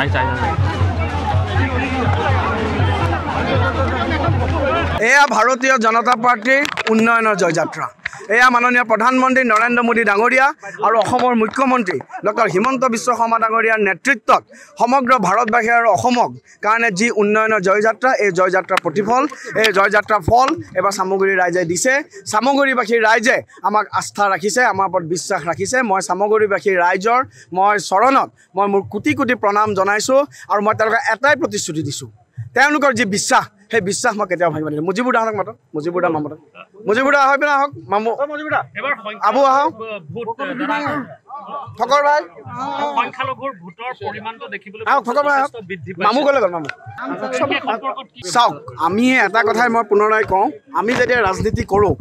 এয়া ভাৰতীয় জনতা পাৰ্টীৰ উন্নয়নৰ জয়যাত্ৰা এয়া মাননীয় প্ৰধানমন্ত্ৰী নৰেন্দ্ৰ মোদী ডাঙৰীয়া আৰু অসমৰ মুখ্যমন্ত্ৰী ডক্টৰ হিমন্ত বিশ্ব শৰ্মা ডাঙৰীয়াৰ নেতৃত্বত সমগ্ৰ ভাৰতবাসী আৰু অসমক কাৰণে যি উন্নয়নৰ জয়যাত্ৰা এই জয়যাত্ৰাৰ প্ৰতিফল এই জয়যাত্ৰাৰ ফল এইবাৰ চামগুৰি ৰাইজে দিছে চামগুৰিবাসীৰ ৰাইজে আমাক আস্থা ৰাখিছে আমাৰ ওপৰত বিশ্বাস ৰাখিছে মই চামগুৰিবাসী ৰাইজৰ মই চৰণত মই মোৰ কোটি কোটি প্ৰণাম জনাইছোঁ আৰু মই এটাই প্ৰতিশ্ৰুতি দিছোঁ তেওঁলোকৰ যি বিশ্বাস সেই বিশ্বাস মই কেতিয়াও ভাঙিব নিদিওঁ মুজিবুৰ দা আহক মাতক মুজিবুৰ দা মামতে মুজিবুৰ দা আহক আহক মামু আবু আহক চাওক আমি এটা কথাই মই পুনৰাই কওঁ আমি যেতিয়া ৰাজনীতি কৰোঁ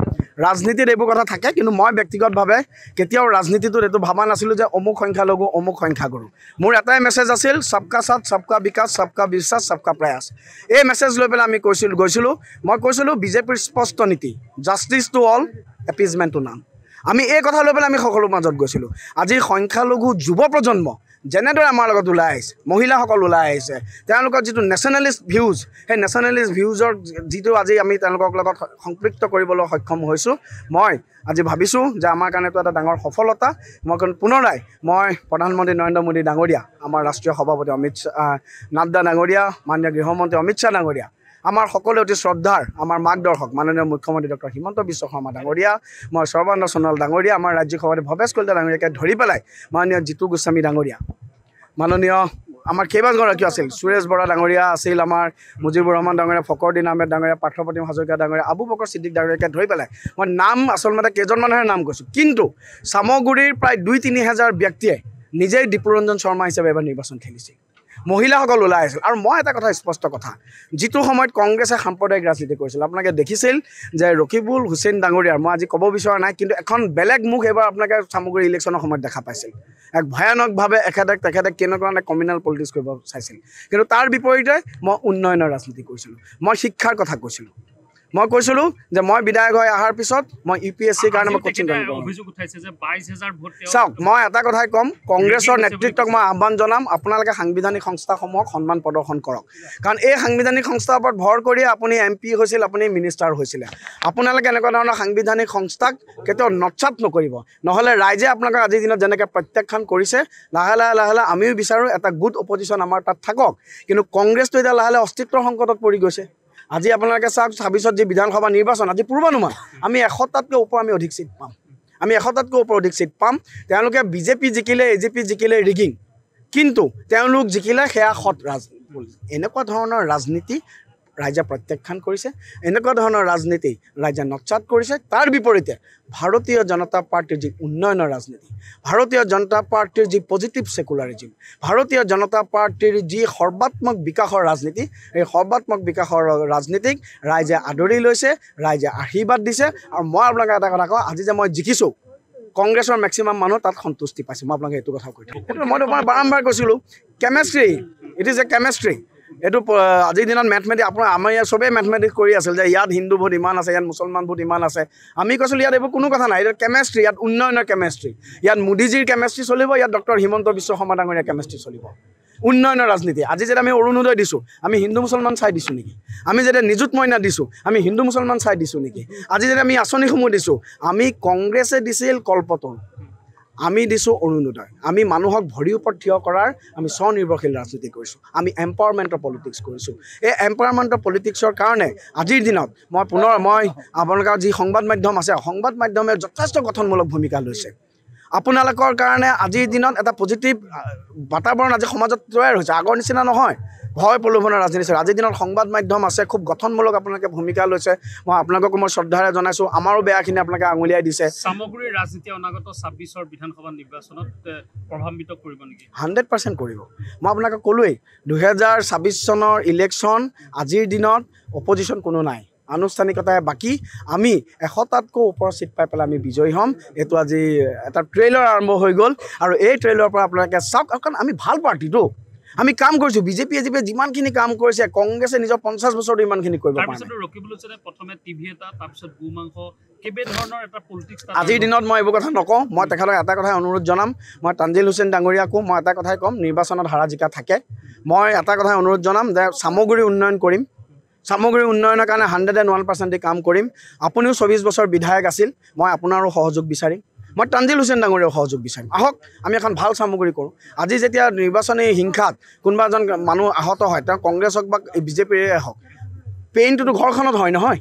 ৰাজনীতিত এইবোৰ কথা থাকে কিন্তু মই ব্যক্তিগতভাৱে কেতিয়াও ৰাজনীতিটোত এইটো ভবা নাছিলোঁ যে অমুক সংখ্যা লগো অমুক সংখ্যা কৰোঁ মোৰ এটাই মেছেজ আছিল চবকা চাট চবকা বিকাশ চবকা বিশ্বাস চবকা প্ৰয়াস এই মেছেজ লৈ পেলাই আমি কৈছিলো গৈছিলোঁ মই কৈছিলোঁ বিজেপিৰ স্পষ্ট নীতি justice to all appeasement to none আমি এই কথা লৈ পেলাই আমি সকলো মাজত গৈছিলোঁ আজি সংখ্যালঘু যুৱ প্ৰজন্ম যেনেদৰে আমাৰ লগত ওলাই আহিছে মহিলাসকল ওলাই আহিছে তেওঁলোকৰ যিটো নেশ্যনেলিষ্ট ভিউজ সেই নেশ্যনেলিষ্ট ভিউজৰ যিটো আজি আমি তেওঁলোকক লগত সম্পৃক্ত কৰিবলৈ সক্ষম হৈছোঁ মই আজি ভাবিছোঁ যে আমাৰ কাৰণেতো এটা ডাঙৰ সফলতা মই পুনৰাই মই প্ৰধানমন্ত্ৰী নৰেন্দ্ৰ মোদী ডাঙৰীয়া আমাৰ ৰাষ্ট্ৰীয় সভাপতি অমিত শ্বাহ নাড্ডা ডাঙৰীয়া মাননীয় গৃহমন্ত্ৰী অমিত শ্বাহ ডাঙৰীয়া আমাৰ সকলোৱে অতি শ্ৰদ্ধাৰ আমাৰ মাৰ্গদৰ্শক মাননীয় মুখ্যমন্ত্ৰী ডক্টৰ হিমন্ত বিশ্ব শৰ্মা ডাঙৰীয়া মই সৰ্বানন্দ সোণোৱাল ডাঙৰীয়া আমাৰ ৰাজ্যিক সভাপতি ভৱেশ কলিতা ডাঙৰীয়াকে ধৰি পেলাই মাননীয় জিতু গোস্বামী ডাঙৰীয়া মাননীয় আমাৰ কেইবাগৰাকীও আছিল সুৰেশ বৰা ডাঙৰীয়া আছিল আমাৰ মুজিবুৰ ৰহমান ডাঙৰীয়া ফকৰদিন আহমেদ ডাঙৰীয়া পাৰ্থপ্ৰতিম হাজৰিকা ডাঙৰীয়া আবু বকৰ সিদ্দিক ডাঙৰীয়াকে ধৰি পেলাই মই নাম আচলতে কেইজনমানহে নাম কৈছোঁ কিন্তু চামগুৰিৰ প্ৰায় দুই তিনি হাজাৰ ব্যক্তিয়ে নিজেই দীপুৰঞ্জন শৰ্মা হিচাপে এবাৰ নিৰ্বাচন খেলিছিল মহিলাসকল ওলাই আছিল আৰু মই এটা কথা স্পষ্ট কথা যিটো সময়ত কংগ্ৰেছে সাম্প্ৰদায়িক ৰাজনীতি কৰিছিল আপোনালোকে দেখিছিল যে ৰকিবুল হুছেইন ডাঙৰীয়াৰ মই আজি ক'ব বিচৰা নাই কিন্তু এখন বেলেগ মুখ এইবাৰ আপোনালোকে চামগুৰি ইলেকশ্যনৰ সময়ত দেখা পাইছিল এক ভয়ানকভাৱে এখেতে তেখেতে কেনেকুৱা কমিউনেল পলিটিক্স কৰিব চাইছিল কিন্তু তাৰ বিপৰীতে মই উন্নয়নৰ ৰাজনীতি কৰিছিলোঁ মই শিক্ষাৰ কথা কৈছিলোঁ মই কৈছিলো যে মই বিধায়ক হৈ অহাৰ পিছত মই ইউ পি এছ চিৰ কাৰণে মই কোচিং চাওক মই এটা কথাই ক'ম কংগ্ৰেছৰ নেতৃত্বক মই আহ্বান জনাম আপোনালোকে সাংবিধানিক সংস্থাসমূহক সন্মান প্ৰদৰ্শন কৰক কাৰণ এই সাংবিধানিক সংস্থাৰ ওপৰত ভৰ কৰিয়ে আপুনি এম পি হৈছিল আপুনি মিনিষ্টাৰ হৈছিলে আপোনালোকে এনেকুৱা ধৰণৰ সাংবিধানিক সংস্থাক কেতিয়াও নটচাপ নকৰিব নহ'লে ৰাইজে আপোনালোকক আজিৰ দিনত যেনেকৈ প্ৰত্যাখ্যান কৰিছে লাহে লাহে লাহে লাহে আমিও বিচাৰোঁ এটা গুড অপজিশ্যন আমাৰ তাত থাকক কিন্তু কংগ্ৰেছটো এতিয়া লাহে লাহে অস্তিত্বৰ সংকটত পৰি গৈছে আজি আপোনালোকে চাওক ছাব্বিছত যি বিধানসভা নিৰ্বাচন আজি পূৰ্বানুমান আমি এশটাতকৈ ওপৰত আমি অধিক চিট পাম আমি এশটাতকৈ ওপৰত অধিক চিট পাম তেওঁলোকে বিজেপি জিকিলে এ জি পি জিকিলে ৰিগিং কিন্তু তেওঁলোক জিকিলে সেয়া সৎ ৰাজ এনেকুৱা ধৰণৰ ৰাজনীতি ৰাইজে প্ৰত্যাখ্যান কৰিছে এনেকুৱা ধৰণৰ ৰাজনীতি ৰাইজে নক্সাত কৰিছে তাৰ বিপৰীতে ভাৰতীয় জনতা পাৰ্টীৰ যি উন্নয়নৰ ৰাজনীতি ভাৰতীয় জনতা পাৰ্টীৰ যি পজিটিভ ছেকুলাৰিজিম ভাৰতীয় জনতা পাৰ্টীৰ যি সৰ্বাত্মক বিকাশৰ ৰাজনীতি সেই সৰ্বাত্মক বিকাশৰ ৰাজনীতিক ৰাইজে আদৰি লৈছে ৰাইজে আশীৰ্বাদ দিছে আৰু মই আপোনালোকে এটা কথা কওঁ আজি যে মই জিকিছোঁ কংগ্ৰেছৰ মেক্সিমাম মানুহ তাত সন্তুষ্টি পাইছে মই আপোনালোকে এইটো কথা কৈ থাকোঁ মই বাৰম্বাৰ কৈছিলোঁ chemistry it is a chemistry এইটো আজিৰ দিনত মেথমেটিক আপোনাৰ আমাৰ ইয়াত চবেই মেথমেটিক্স কৰি আছিল যে ইয়াত হিন্দু ভোট ইমান আছে ইয়াত মুছলমান ভোট ইমান আছে আমি কৈছিলোঁ ইয়াত এইবোৰ কোনো কথা নাই এইটো কেমেষ্ট্ৰি ইয়াত উন্নয়নৰ কেমেষ্ট্ৰি ইয়াত মোদীজীৰ কেমেষ্ট্ৰি চলিব ইয়াত ডক্টৰ হিমন্ত বিশ্ব শৰ্মা ডাঙৰীয়া কেমেষ্ট্ৰি চলিব উন্নয়নৰ ৰাজনীতি আজি যেতিয়া আমি অৰুণোদয় দিছোঁ আমি হিন্দু মুছলমান চাই দিছোঁ নেকি আমি যেতিয়া নিযুত মইনা দিছোঁ আমি হিন্দু মুছলমান চাই দিছোঁ নেকি আজি যেতিয়া আমি আঁচনিসমূহ দিছোঁ আমি কংগ্ৰেছে দিছিল কল্পতৰু আমি দিছোঁ অৰুণোদয় আমি মানুহক ভৰিৰ ওপৰত থিয় কৰাৰ আমি স্বনিৰ্ভৰশীল ৰাজনীতি কৰিছোঁ আমি এম্পাৱাৰমেণ্টৰ পলিটিক্স কৰিছোঁ এই এম্পাৱাৰমেণ্টৰ পলিটিক্সৰ কাৰণে আজিৰ দিনত মই পুনৰ মই আপোনালোকৰ যি সংবাদ মাধ্যম আছে সংবাদ মাধ্যমে যথেষ্ট গঠনমূলক ভূমিকা লৈছে আপোনালোকৰ কাৰণে আজিৰ দিনত এটা পজিটিভ বাতাবৰণ আজি সমাজত তৈয়াৰ হৈছে আগৰ নিচিনা নহয় ভয় প্ৰলোভনৰ ৰাজনীতি আজিৰ দিনত সংবাদ মাধ্যম আছে খুব গঠনমূলক আপোনালোকে ভূমিকা লৈছে মই আপোনালোককো মই শ্ৰদ্ধাৰে জনাইছোঁ আমাৰো বেয়াখিনি আপোনালোকে আঙুলিয়াই দিছে সামগ্ৰীৰ ৰাজনীতি অনাগত ছাব্বিছৰ বিধানসভা নিৰ্বাচনত প্ৰভাৱিত কৰিব নেকি হাণ্ড্ৰেড পাৰ্চেণ্ট কৰিব মই আপোনালোকক ক'লোৱেই দুহেজাৰ ছাব্বিছ চনৰ ইলেকশ্যন আজিৰ দিনত অপজিশ্যন কোনো নাই আনুষ্ঠানিকতাই বাকী আমি এশটাতকৈ ওপৰত চিট পাই পেলাই আমি বিজয়ী হ'ম এইটো আজি এটা ট্ৰেইলাৰ আৰম্ভ হৈ গ'ল আৰু এই ট্ৰেইলাৰৰ পৰা আপোনালোকে চাওক কাৰণ আমি ভাল পাৰ্টিটো আমি কাম কৰিছোঁ বিজেপিয়ে যিবোৰে যিমানখিনি কাম কৰিছে কংগ্ৰেছে নিজৰ পঞ্চাছ বছৰতো ইমানখিনি কৰিব আজিৰ দিনত মই এইবোৰ কথা নকওঁ মই তেখেতক এটা কথাই অনুৰোধ জনাম মই তানজিল হুছেইন ডাঙৰীয়াকো মই এটা কথাই ক'ম নিৰ্বাচনত হাৰা জিকা থাকে মই এটা কথাই অনুৰোধ জনাম যে চামগুৰি উন্নয়ন কৰিম সামগ্ৰী উন্নয়নৰ কাৰণে হাণ্ড্ৰেড এণ্ড ওৱান পাৰ্সেন্টে কাম কৰিম আপুনিও চব্বিশ বছৰ বিধায়ক আছিল মই আপোনাৰো সহযোগ বিচাৰিম মই তানজিল হুসেন ডাঙৰিয়াও সহযোগ বিচাৰিম আহক আমি এখন ভাল সামগ্ৰী কৰোঁ আজি যেতিয়া নিৰ্বাচনী হিংসাত কোনোবা এজন মানুহ আহত হয় তেওঁ কংগ্ৰেছ হওক বা বিজেপিৰে হোক পেইনটোতো ঘৰখনত হয় নহয়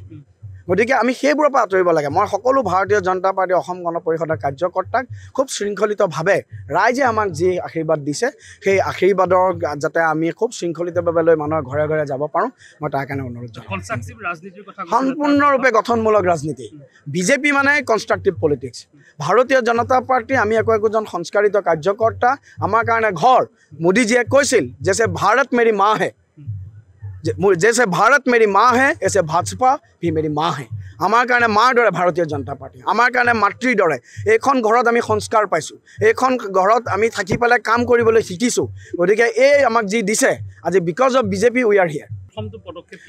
গতিকে আমি সেইবোৰৰ পৰা আঁতৰিব লাগে মই সকলো ভাৰতীয় জনতা পাৰ্টী অসম গণ পৰিষদৰ কাৰ্যকৰ্তাক খুব শৃংখলিতভাৱে ৰাইজে আমাক যি আশীৰ্বাদ দিছে সেই আশীৰ্বাদৰ যাতে আমি খুব শৃংখলিতভাৱে লৈ মানুহৰ ঘৰে ঘৰে যাব পাৰোঁ মই তাৰ কাৰণে অনুৰোধ জনাওঁ সম্পূৰ্ণৰূপে গঠনমূলক ৰাজনীতি বিজেপি মানে কনষ্ট্ৰাকটিভ পলিটিক্স ভাৰতীয় জনতা পাৰ্টী আমি একো একোজন সংস্কাৰিত কাৰ্যকৰ্তা আমাৰ কাৰণে ঘৰ মোদীজীয়ে কৈছিল যে ভাৰত মেৰি মাহে যেনে ভাৰত মেৰি মা হে এছে ভাজপা ভি মেৰি মা হে আমাৰ কাৰণে মাৰ দৰে ভাৰতীয় জনতা পাৰ্টি আমাৰ কাৰণে মাতৃৰ দৰে এইখন ঘৰত আমি সংস্কাৰ পাইছোঁ এইখন ঘৰত আমি থাকি পেলাই কাম কৰিবলৈ শিকিছোঁ গতিকে এই আমাক যি দিছে আজি because of BJP we are here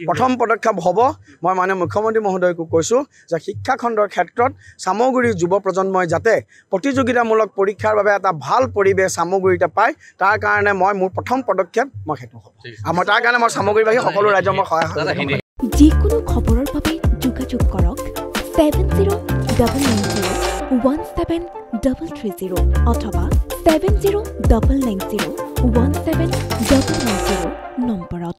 প্ৰথম পদক্ষেপ হ'ব মই মানে মুখ্যমন্ত্ৰী মহোদয়কো কৈছোঁ যে শিক্ষা খণ্ডৰ ক্ষেত্ৰত চামগুৰি যুৱ প্ৰজন্মই যাতে প্ৰতিযোগিতামূলক পৰীক্ষাৰ বাবে এটা ভাল পৰিৱেশ চামগুৰিতে পায় তাৰ কাৰণে মই মোৰ প্ৰথম পদক্ষেপ মই সেইটো হ'ব আৰু মই তাৰ কাৰণে মই চামগুৰিবাসী সকলো ৰাইজৰ মই সহায় হ'ব যিকোনো খবৰৰ বাবে যোগাযোগ কৰক seven zero' double nine zero' one seven double three zero' অথবা seven zero' double nine zero' one seven double nine zero' নম্বৰত